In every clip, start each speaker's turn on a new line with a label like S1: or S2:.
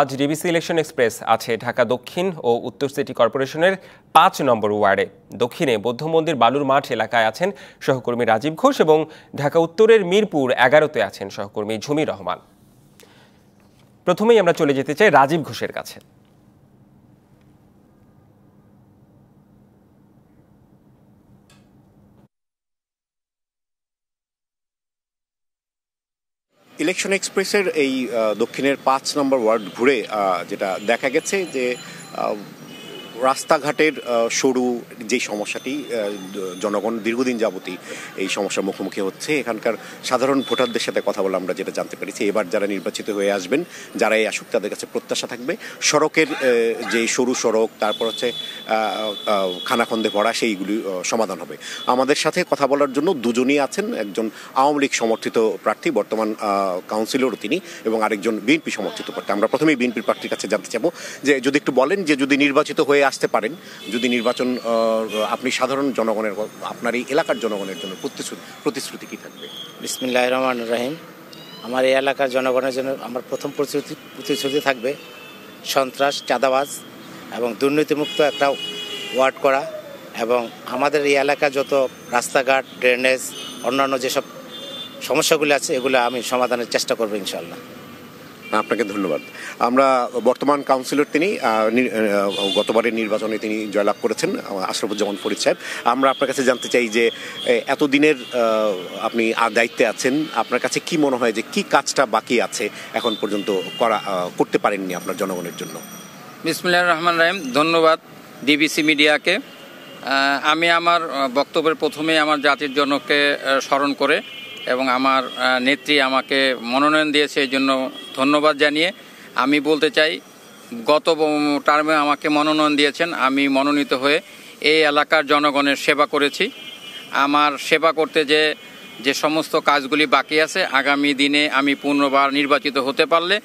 S1: আজ DBC election express আছে ঢাকা দক্ষিণ ও উত্তর সিটি কর্পোরেশনের পাঁচ নম্বর ওয়ার্ডে দক্ষিণে বৌদ্ধ মন্দির বালুর মাঠ এলাকায় আছেন সহকর্মী রাজীব ঘোষ এবং ঢাকা উত্তরের মিরপুর এগারোতে আছেন সহকর্মী ঝুমি রহমান প্রথমেই আমরা চলে যেতে চাই রাজীব ঘোষের কাছে
S2: ইলেকশন এক্সপ্রেসের এই দক্ষিণের পাঁচ নম্বর ওয়ার্ড ঘুরে যেটা দেখা গেছে যে রাস্তাঘাটের সরু যে সমস্যাটি জনগণ দীর্ঘদিন যাবতী এই সমস্যার মুখোমুখি হচ্ছে এখানকার সাধারণ ভোটারদের সাথে কথা বলে আমরা যেটা জানতে পেরেছি এবার যারা নির্বাচিত হয়ে আসবেন যারা এই আসুক তাদের কাছে প্রত্যাশা থাকবে সড়কের যে সরু সড়ক তারপর হচ্ছে খানাখন্দে ভরা সেইগুলি সমাধান হবে আমাদের সাথে কথা বলার জন্য দুজনই আছেন একজন আওয়ামী লীগ সমর্থিত প্রার্থী বর্তমান কাউন্সিলরও তিনি এবং আরেকজন বিএনপি সমর্থিত প্রার্থী আমরা প্রথমেই বিএনপির প্রার্থীর কাছে জানতে চাবো যে যদি একটু বলেন যে যদি নির্বাচিত হয়ে আসতে পারেন যদি নির্বাচন আপনি সাধারণ জনগণের আপনার এই এলাকার জনগণের জন্য প্রতিশ্রুতি প্রতিশ্রুতি কী থাকবে বিসমিল্লাহ রহমান রাহিম আমার এই এলাকার জনগণের জন্য আমার প্রথম প্রতিশ্রুতি প্রতিশ্রুতি থাকবে সন্ত্রাস চাঁদাবাজ এবং দুর্নীতিমুক্ত একটা ওয়ার্ড করা এবং আমাদের এই এলাকা যত রাস্তাঘাট ড্রেনেজ অন্যান্য যেসব সমস্যাগুলো আছে এগুলো আমি সমাধানের চেষ্টা করবো ইনশাল্লাহ আপনাকে ধন্যবাদ আমরা বর্তমান কাউন্সিলর তিনি গতবারের নির্বাচনে তিনি জয়লাভ করেছেন আশরাফুজ্জামান ফরিদ সাহেব আমরা আপনার কাছে জানতে চাই যে এতদিনের আপনি দায়িত্বে আছেন আপনার কাছে কি মনে হয় যে কি কাজটা বাকি আছে এখন পর্যন্ত করা করতে পারেননি আপনার জনগণের জন্য
S1: বিসমুল্লাহ রহমান রাহিম ধন্যবাদ ডিবিসি মিডিয়াকে আমি আমার বক্তব্যের প্রথমে আমার জাতির জনকে স্মরণ করে এবং আমার নেত্রী আমাকে মনোনয়ন দিয়েছে এই জন্য ধন্যবাদ জানিয়ে আমি বলতে চাই গত টার্মে আমাকে মনোনয়ন দিয়েছেন আমি মনোনীত হয়ে এই এলাকার জনগণের সেবা করেছি আমার সেবা করতে যে যে সমস্ত কাজগুলি বাকি আছে আগামী দিনে আমি পুনর্বার নির্বাচিত হতে পারলে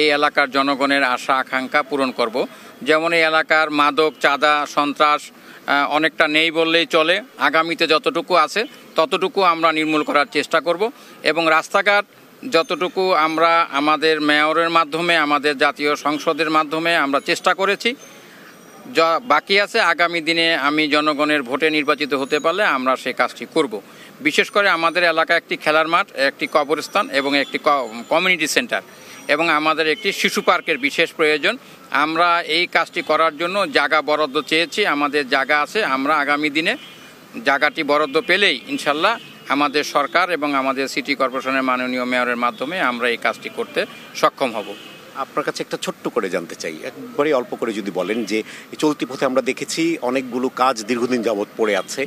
S1: এই এলাকার জনগণের আশা আকাঙ্ক্ষা পূরণ করব যেমন এই এলাকার মাদক চাঁদা সন্ত্রাস অনেকটা নেই বললেই চলে আগামীতে যতটুকু আছে ততটুকু আমরা নির্মূল করার চেষ্টা করব এবং রাস্তাঘাট যতটুকু আমরা আমাদের মেয়রের মাধ্যমে আমাদের জাতীয় সংসদের মাধ্যমে আমরা চেষ্টা করেছি যা বাকি আছে আগামী দিনে আমি জনগণের ভোটে নির্বাচিত হতে পারলে আমরা সে কাজটি করব বিশেষ করে আমাদের এলাকা একটি খেলার মাঠ একটি কবরস্থান এবং একটি কমিউনিটি সেন্টার এবং আমাদের একটি শিশু পার্কের বিশেষ প্রয়োজন আমরা এই কাজটি করার জন্য জায়গা বরাদ্দ চেয়েছি আমাদের জায়গা আছে আমরা আগামী দিনে জায়গাটি বরাদ্দ পেলেই ইনশাল্লাহ আমাদের সরকার এবং আমাদের সিটি কর্পোরেশনের মাননীয় মেয়রের মাধ্যমে আমরা এই কাজটি করতে সক্ষম হব
S2: আপনার কাছে একটা ছোট্ট করে জানতে চাই একবারে অল্প করে যদি বলেন যে চলতি পথে আমরা দেখেছি অনেকগুলো কাজ দীর্ঘদিন যাবৎ পড়ে আছে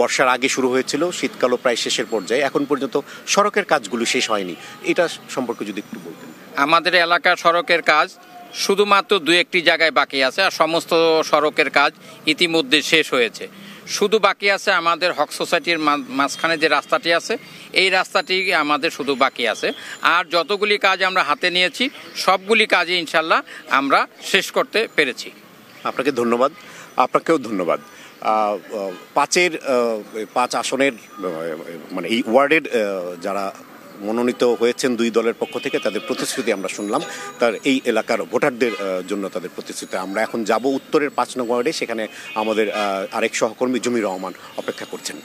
S2: বর্ষার আগে শুরু হয়েছিল শীতকালও প্রায় শেষের পর্যায়ে এখন পর্যন্ত সড়কের কাজগুলো শেষ হয়নি এটা সম্পর্কে যদি একটু বলতেন
S1: আমাদের এলাকার সড়কের কাজ শুধুমাত্র দু একটি জায়গায় বাকি আছে আর সমস্ত সড়কের কাজ ইতিমধ্যে শেষ হয়েছে শুধু বাকি আছে আমাদের হক সোসাইটির মাঝখানে যে রাস্তাটি আছে এই রাস্তাটি আমাদের শুধু বাকি আছে আর যতগুলি কাজ আমরা হাতে নিয়েছি সবগুলি কাজই ইনশাল্লাহ আমরা শেষ করতে পেরেছি
S2: আপনাকে ধন্যবাদ আপনাকেও ধন্যবাদ পাঁচের পাঁচ আসনের মানে এই ওয়ার্ডের যারা মনোনীত হয়েছেন দুই দলের পক্ষ থেকে তাদের প্রতিশ্রুতি আমরা শুনলাম তার এই এলাকার ভোটারদের জন্য তাদের প্রতিশ্রুতি আমরা এখন যাব উত্তরের পাঁচ নম্বরে সেখানে আমাদের আরেক সহকর্মী জমির রহমান অপেক্ষা করছেন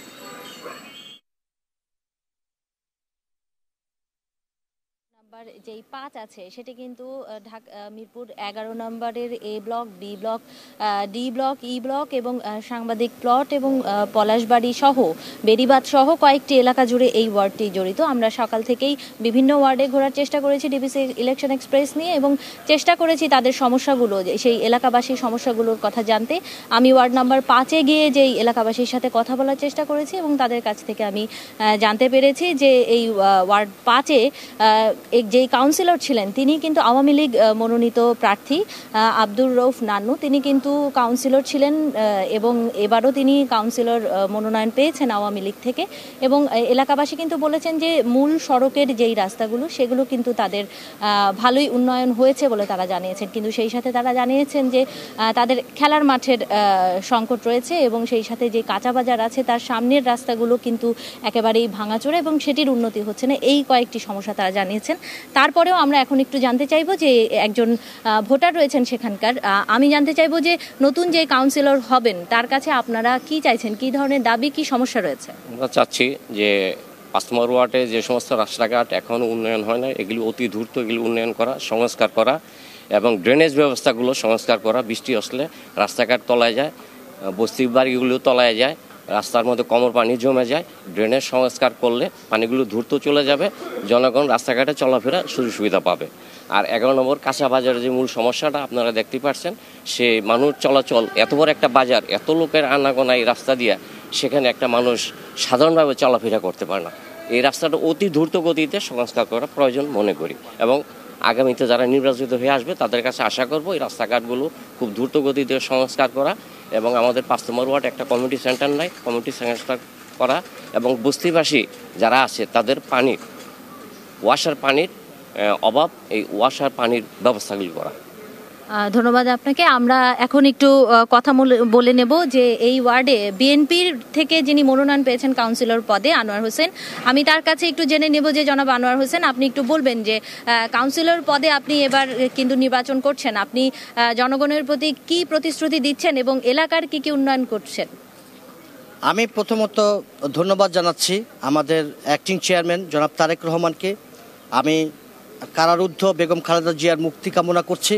S3: যেই পাঁচ আছে সেটি কিন্তু ঢাকা মিরপুর এগারো নম্বরের A block B block D block E block এবং সাংবাদিক প্লট এবং পলাশবাড়ি সহ বেরিবাদ সহ কয়েকটি এলাকা জুড়ে এই ওয়ার্ডটি জড়িত আমরা সকাল থেকেই বিভিন্ন ওয়ার্ডে ঘোরার চেষ্টা করেছি ডিবিসি ইলেকশন এক্সপ্রেস নিয়ে এবং চেষ্টা করেছি তাদের সমস্যাগুলো সেই এলাকাবাসীর সমস্যাগুলোর কথা জানতে আমি ওয়ার্ড নাম্বার পাঁচে গিয়ে যেই এলাকাবাসীর সাথে কথা বলার চেষ্টা করেছি এবং তাদের কাছ থেকে আমি জানতে পেরেছি যে এই ওয়ার্ড পাঁচে যে যে কাউন্সিলর ছিলেন তিনি কিন্তু আওয়ামী লীগ মনোনীত প্রার্থী আব্দুর রৌফ নান্নু তিনি কিন্তু কাউন্সিলর ছিলেন এবং এবারও তিনি কাউন্সিলর মনোনয়ন পেয়েছেন আওয়ামী লীগ থেকে এবং এলাকাবাসী কিন্তু বলেছেন যে মূল সড়কের যেই রাস্তাগুলো সেগুলো কিন্তু তাদের ভালোই উন্নয়ন হয়েছে বলে তারা জানিয়েছেন কিন্তু সেই সাথে তারা জানিয়েছেন যে তাদের খেলার মাঠের সংকট রয়েছে এবং সেই সাথে যে কাঁচা বাজার আছে তার সামনের রাস্তাগুলো কিন্তু একেবারেই ভাঙাচোরা এবং সেটির উন্নতি হচ্ছে না এই কয়েকটি সমস্যা তারা জানিয়েছেন তারপরেও আমরা এখন একটু জানতে চাইব যে একজন ভোটার রয়েছেন সেখানকার আমি জানতে চাইব যে নতুন যে কাউন্সিলর হবেন তার কাছে আপনারা কি চাইছেন কি ধরনের দাবি কি সমস্যা রয়েছে
S4: আমরা চাচ্ছি যে পাঁচ নম্বর ওয়ার্ডে যে সমস্ত রাস্তাঘাট এখন উন্নয়ন হয় না এগুলি অতি দ্রুত এগুলি উন্নয়ন করা সংস্কার করা এবং ড্রেনেজ ব্যবস্থাগুলো সংস্কার করা বৃষ্টি আসলে রাস্তাঘাট তলায় যায় বস্তি বাড়িগুলো তলায় যায় রাস্তার মধ্যে কমর পানি জমে যায় ড্রেনের সংস্কার করলে পানিগুলো ধূর্ত চলে যাবে জনগণ রাস্তাঘাটে চলাফেরা সুযোগ সুবিধা পাবে আর এগারো নম্বর কাঁচা বাজারের যে মূল সমস্যাটা আপনারা দেখতে পাচ্ছেন সে মানুষ চলাচল এত বড় একটা বাজার এত লোকের আনাগোনা এই রাস্তা দিয়ে সেখানে একটা মানুষ সাধারণভাবে চলাফেরা করতে পারে না এই রাস্তাটা অতি দ্রুত গতিতে সংস্কার করা প্রয়োজন মনে করি এবং আগামীতে যারা নির্বাচিত হয়ে আসবে তাদের কাছে আশা করবো এই রাস্তাঘাটগুলো খুব দ্রুত গতিতে সংস্কার করা এবং আমাদের পাঁচ নম্বর ওয়ার্ড একটা কমিউনিটি সেন্টার নাই কমিউনিটি সেন্টার করা এবং বস্তিবাসী যারা আছে তাদের পানির ওয়াশার পানির অভাব এই ওয়াশার পানির ব্যবস্থাগুলি করা
S3: ধন্যবাদ আপনাকে আমরা এখন একটু কথা বলে নেব যে এই ওয়ার্ডে বিএনপির থেকে যিনি মনোনয়ন পেয়েছেন কাউন্সিলর পদে আনোয়ার হোসেন আমি তার কাছে একটু জেনে নেব যে জনাব আনোয়ার হোসেন আপনি একটু বলবেন যে কাউন্সিলর পদে আপনি এবার কিন্তু নির্বাচন করছেন আপনি জনগণের প্রতি কি প্রতিশ্রুতি দিচ্ছেন এবং এলাকার কি কি উন্নয়ন করছেন
S5: আমি প্রথমত ধন্যবাদ জানাচ্ছি আমাদের অ্যাক্টিং চেয়ারম্যান জনাব তারেক রহমানকে আমি কারারুদ্ধ বেগম খালেদা জিয়ার মুক্তি কামনা করছি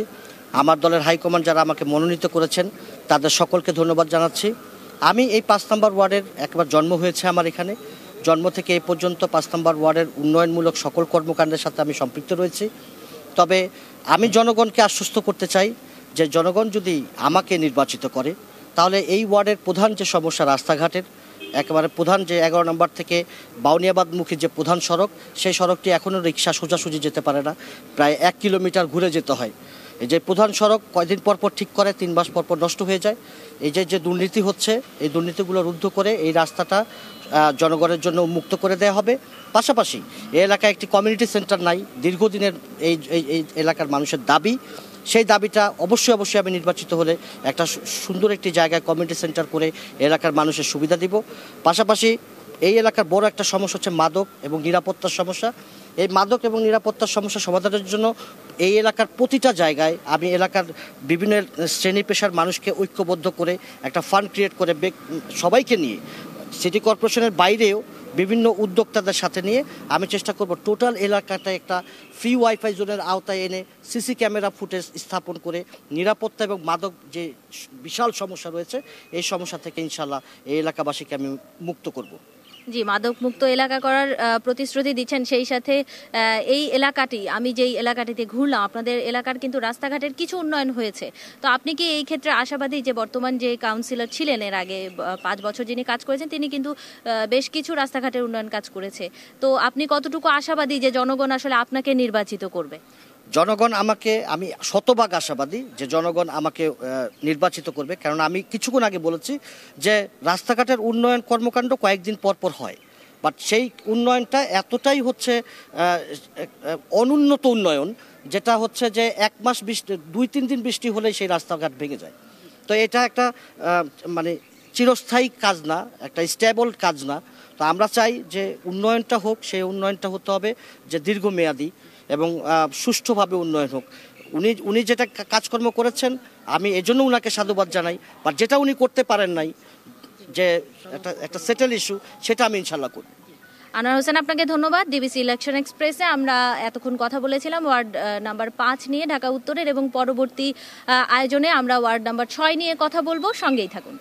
S5: আমার দলের হাইকমান্ড যারা আমাকে মনোনীত করেছেন তাদের সকলকে ধন্যবাদ জানাচ্ছি আমি এই পাঁচ নম্বর ওয়ার্ডের একবার জন্ম হয়েছে আমার এখানে জন্ম থেকে এ পর্যন্ত পাঁচ নম্বর ওয়ার্ডের উন্নয়নমূলক সকল কর্মকাণ্ডের সাথে আমি সম্পৃক্ত রয়েছি তবে আমি জনগণকে আশ্বস্ত করতে চাই যে জনগণ যদি আমাকে নির্বাচিত করে তাহলে এই ওয়ার্ডের প্রধান যে সমস্যা রাস্তাঘাটের একেবারে প্রধান যে এগারো নম্বর থেকে বাউনিয়াবাদমুখী যে প্রধান সড়ক সেই সড়কটি এখনও রিক্সা সোজাসুজি যেতে পারে না প্রায় এক কিলোমিটার ঘুরে যেতে হয় এই যে প্রধান সড়ক কয়দিন পর পর ঠিক করে তিন মাস পর পর নষ্ট হয়ে যায় এই যে যে দুর্নীতি হচ্ছে এই দুর্নীতিগুলো রুদ্ধ করে এই রাস্তাটা জনগণের জন্য মুক্ত করে দেওয়া হবে পাশাপাশি এই এলাকায় একটি কমিউনিটি সেন্টার নাই দীর্ঘদিনের এই এই এলাকার মানুষের দাবি সেই দাবিটা অবশ্যই অবশ্যই আমি নির্বাচিত হলে একটা সুন্দর একটি জায়গায় কমিউনিটি সেন্টার করে এলাকার মানুষের সুবিধা দিব পাশাপাশি এই এলাকার বড় একটা সমস্যা হচ্ছে মাদক এবং নিরাপত্তার সমস্যা এই মাদক এবং নিরাপত্তার সমস্যা সমাধানের জন্য এই এলাকার প্রতিটা জায়গায় আমি এলাকার বিভিন্ন শ্রেণী পেশার মানুষকে ঐক্যবদ্ধ করে একটা ফান্ড ক্রিয়েট করে সবাইকে নিয়ে সিটি কর্পোরেশনের বাইরেও বিভিন্ন উদ্যোক্তাদের সাথে নিয়ে আমি চেষ্টা করব টোটাল এলাকাটা একটা ফ্রি ওয়াইফাই জোনের আওতায় এনে সিসি ক্যামেরা ফুটেজ স্থাপন করে নিরাপত্তা এবং মাদক যে বিশাল সমস্যা রয়েছে এই সমস্যা থেকে ইনশাল্লাহ এই এলাকাবাসীকে আমি মুক্ত করব
S3: জি মাদক মুক্ত এলাকা করার প্রতিশ্রুতি দিচ্ছেন সেই সাথে এই এলাকাটি আমি যেই এলাকাটিতে ঘুরলাম আপনাদের এলাকার কিন্তু রাস্তাঘাটের কিছু উন্নয়ন হয়েছে তো আপনি কি এই ক্ষেত্রে আশাবাদী যে বর্তমান যে কাউন্সিলর ছিলেন এর আগে পাঁচ বছর যিনি কাজ করেছেন তিনি কিন্তু বেশ কিছু রাস্তাঘাটের উন্নয়ন কাজ করেছে তো আপনি কতটুকু আশাবাদী যে জনগণ আসলে আপনাকে নির্বাচিত করবে
S5: জনগণ আমাকে আমি শতভাগ আশাবাদী যে জনগণ আমাকে নির্বাচিত করবে কারণ আমি কিছুক্ষণ আগে বলেছি যে রাস্তাঘাটের উন্নয়ন কর্মকাণ্ড কয়েকদিন পর পর হয় বাট সেই উন্নয়নটা এতটাই হচ্ছে অনুন্নত উন্নয়ন যেটা হচ্ছে যে এক মাস বৃষ্টি দুই তিন দিন বৃষ্টি হলেই সেই রাস্তাঘাট ভেঙে যায় তো এটা একটা মানে চিরস্থায়ী কাজ না একটা স্টেবল কাজ না তো আমরা চাই যে উন্নয়নটা হোক সেই উন্নয়নটা হতে হবে যে দীর্ঘমেয়াদী এবং সুষ্ঠুভাবে উন্নয়ন হোক উনি উনি যেটা কাজকর্ম করেছেন আমি এজন্য উনাকে সাধুবাদ জানাই বা যেটা উনি করতে পারেন নাই যে একটা একটা সেটেল ইস্যু সেটা আমি ইনশাল্লাহ করি
S3: আনোয়ার হোসেন আপনাকে ধন্যবাদ ডিবিসি ইলেকশন এক্সপ্রেসে আমরা এতক্ষণ কথা বলেছিলাম ওয়ার্ড নাম্বার পাঁচ নিয়ে ঢাকা উত্তরের এবং পরবর্তী আয়োজনে আমরা ওয়ার্ড নাম্বার ছয় নিয়ে কথা বলবো সঙ্গেই থাকুন